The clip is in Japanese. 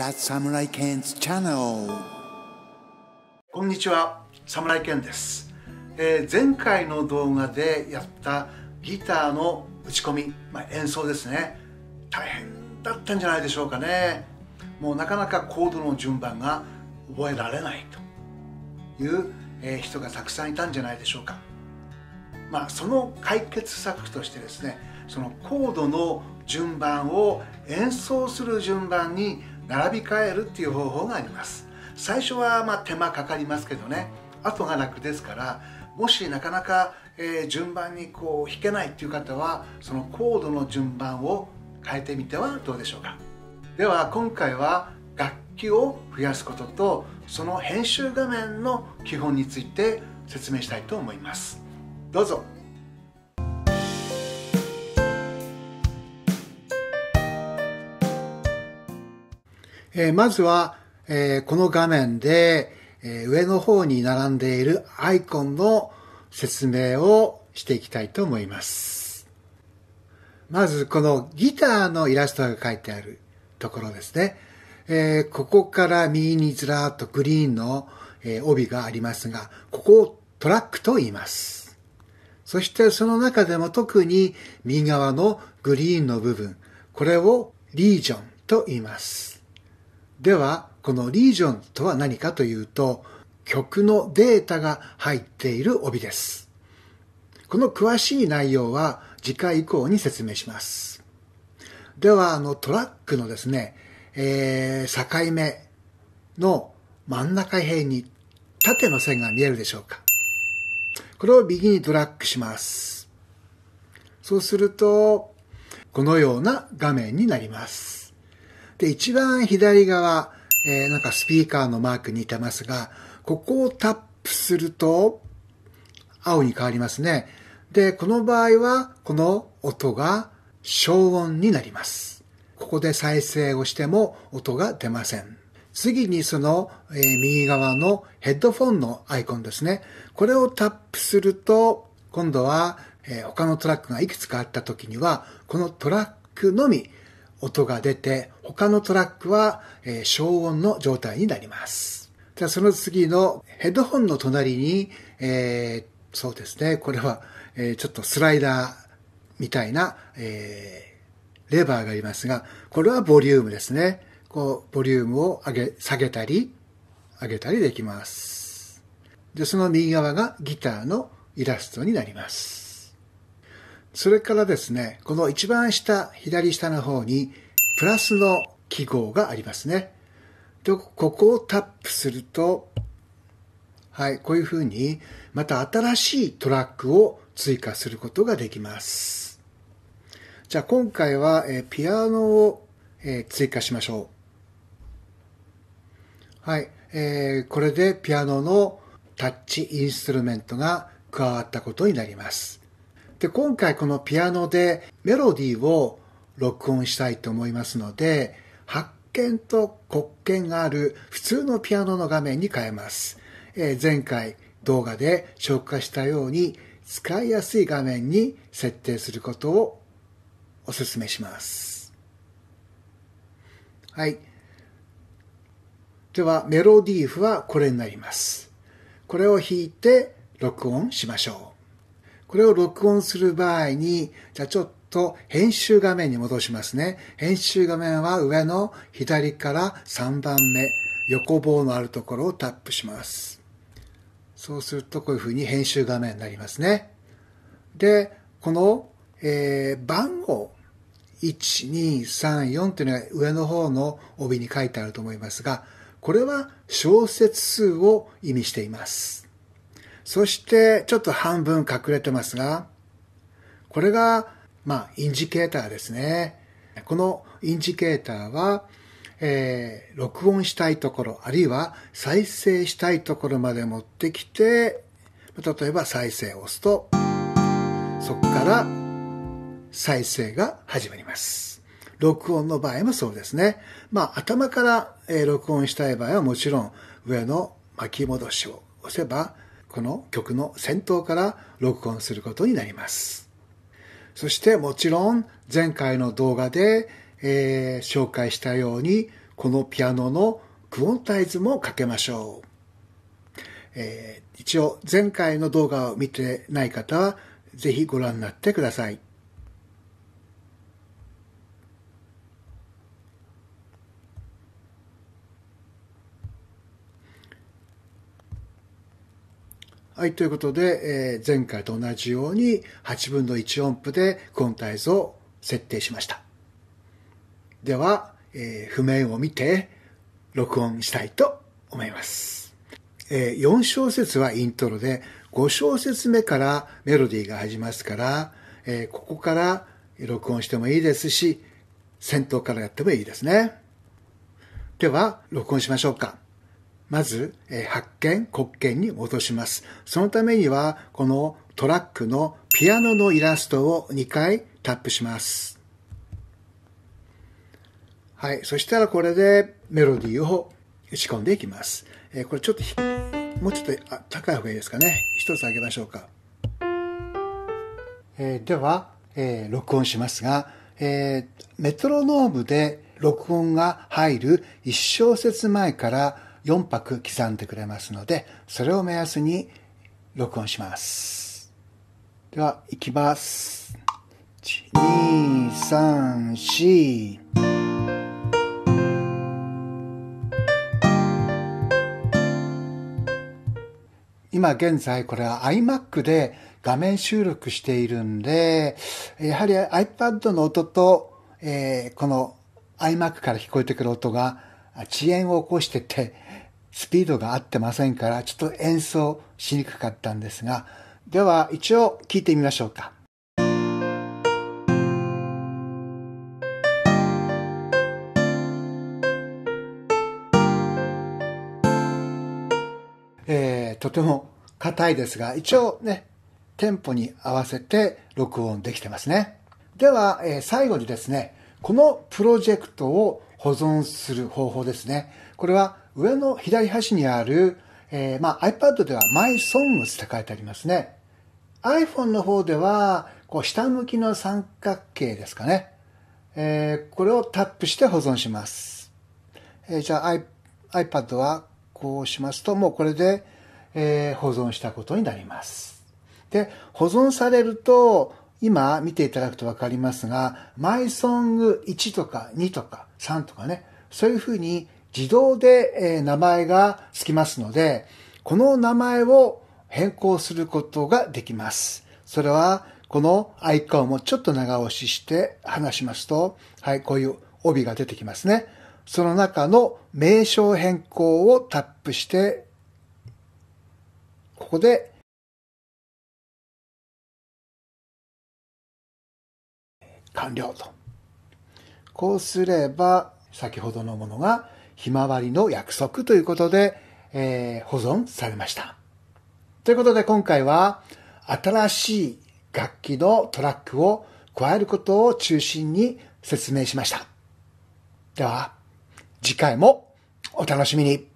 こんにちは、サムライケンです、えー、前回の動画でやったギターの打ち込み、まあ、演奏ですね大変だったんじゃないでしょうかねもうなかなかコードの順番が覚えられないという、えー、人がたくさんいたんじゃないでしょうかまあ、その解決策としてですねそのコードの順番を演奏する順番に並び替えるっていう方法があります最初はま手間かかりますけどね後が楽ですからもしなかなか、え順番にこう弾けないっていう方はそのコードの順番を変えてみてはどうでしょうかでは今回は楽器を増やすこととその編集画面の基本について説明したいと思いますどうぞえー、まずは、えー、この画面で、えー、上の方に並んでいるアイコンの説明をしていきたいと思います。まずこのギターのイラストが書いてあるところですね。えー、ここから右にずらーっとグリーンの、えー、帯がありますが、ここをトラックと言います。そしてその中でも特に右側のグリーンの部分、これをリージョンと言います。では、このリージョンとは何かというと、曲のデータが入っている帯です。この詳しい内容は次回以降に説明します。では、あのトラックのですね、えー、境目の真ん中辺に縦の線が見えるでしょうか。これを右にドラッグします。そうすると、このような画面になります。で、一番左側、えー、なんかスピーカーのマークに似てますが、ここをタップすると、青に変わりますね。で、この場合は、この音が消音になります。ここで再生をしても音が出ません。次にその、えー、右側のヘッドフォンのアイコンですね。これをタップすると、今度は、えー、他のトラックがいくつかあった時には、このトラックのみ音が出て、他のトラックは、えー、消音の状態になります。じゃあその次のヘッドホンの隣に、えー、そうですね、これは、えー、ちょっとスライダーみたいな、えー、レバーがありますが、これはボリュームですね。こう、ボリュームを上げ、下げたり、上げたりできます。で、その右側がギターのイラストになります。それからですね、この一番下、左下の方に、プラスの記号がありますね。で、ここをタップすると、はい、こういうふうに、また新しいトラックを追加することができます。じゃあ今回は、えピアノを、え追加しましょう。はい、えー、これでピアノのタッチインストルメントが加わったことになります。で、今回このピアノでメロディーを録音したいと思いますので、発見と黒鍵がある普通のピアノの画面に変えます。えー、前回動画で紹介したように、使いやすい画面に設定することをお勧めします。はい。では、メロディーフはこれになります。これを弾いて録音しましょう。これを録音する場合に、じゃあちょっと編集画面に戻しますね。編集画面は上の左から3番目、横棒のあるところをタップします。そうするとこういうふうに編集画面になりますね。で、この、えー、番号、1234っていうのが上の方の帯に書いてあると思いますが、これは小節数を意味しています。そしてちょっと半分隠れてますが、これが、まあ、インジケーターですね。このインジケーターは、えー、録音したいところ、あるいは再生したいところまで持ってきて、例えば再生を押すと、そこから再生が始まります。録音の場合もそうですね。まあ、頭から、えー、録音したい場合はもちろん上の巻き戻しを押せばこの曲の先頭から録音することになります。そしてもちろん前回の動画で、えー、紹介したようにこのピアノのクオンタイズもかけましょう。えー、一応前回の動画を見てない方はぜひご覧になってください。はい、ということで、えー、前回と同じように8分の1音符でクタイズを設定しました。では、えー、譜面を見て録音したいと思います。えー、4小節はイントロで、5小節目からメロディーが始まりますから、えー、ここから録音してもいいですし、先頭からやってもいいですね。では、録音しましょうか。まず、え発見、国権に戻します。そのためには、このトラックのピアノのイラストを2回タップします。はい。そしたらこれでメロディーを打ち込んでいきます。えこれちょっともうちょっとあ高い方がいいですかね。一つ上げましょうか。えー、では、えー、録音しますが、えー、メトロノームで録音が入る1小節前から4拍刻んでくれますので、それを目安に録音します。では、いきます。1、2、3、4。今現在これは iMac で画面収録しているんで、やはり iPad の音と、えー、この iMac から聞こえてくる音が遅延を起こしてて、スピードが合ってませんから、ちょっと演奏しにくかったんですが、では一応聴いてみましょうか。えー、とても硬いですが、一応ね、テンポに合わせて録音できてますね。では、えー、最後にですね、このプロジェクトを保存する方法ですね。これは上の左端にある、えー、まあ、iPad では MySongs って書いてありますね。iPhone の方では、こう下向きの三角形ですかね。えー、これをタップして保存します。えー、じゃあ iPad はこうしますと、もうこれで、えー、保存したことになります。で、保存されると、今見ていただくとわかりますが、マイソング1とか2とか3とかね、そういうふうに自動で、え名前がつきますので、この名前を変更することができます。それは、このアイコンをちょっと長押しして話しますと、はい、こういう帯が出てきますね。その中の名称変更をタップして、ここで、完了と。こうすれば、先ほどのものがひまわりの約束ということで、えー、保存されました。ということで今回は新しい楽器のトラックを加えることを中心に説明しました。では、次回もお楽しみに。